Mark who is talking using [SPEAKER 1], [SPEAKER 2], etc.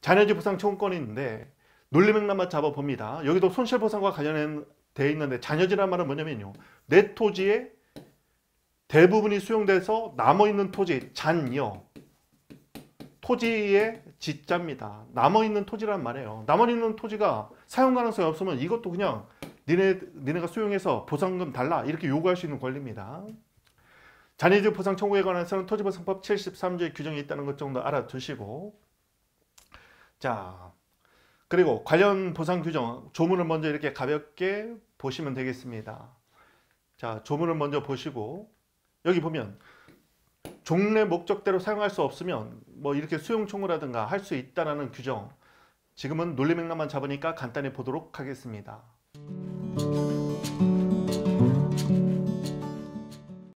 [SPEAKER 1] 자녀지보상 청구권이 있는데 논리맥락만 잡아봅니다. 여기도 손실보상과 관련돼 있는데 자녀지란 말은 뭐냐면요. 내 토지에 대부분이 수용돼서 남아있는 토지, 잔여, 토지의 지자입니다. 남아있는 토지란 말이에요. 남아있는 토지가 사용 가능성이 없으면 이것도 그냥 니네, 니네가 수용해서 보상금 달라 이렇게 요구할 수 있는 권리입니다. 잔해주 보상 청구에 관해서는 토지보상법 73조의 규정이 있다는 것 정도 알아두시고 자 그리고 관련 보상 규정 조문을 먼저 이렇게 가볍게 보시면 되겠습니다. 자 조문을 먼저 보시고 여기 보면 종래 목적대로 사용할 수 없으면 뭐 이렇게 수용 청구라든가 할 수 있다라는 규정 지금은 논리 맥락만 잡으니까 간단히 보도록 하겠습니다.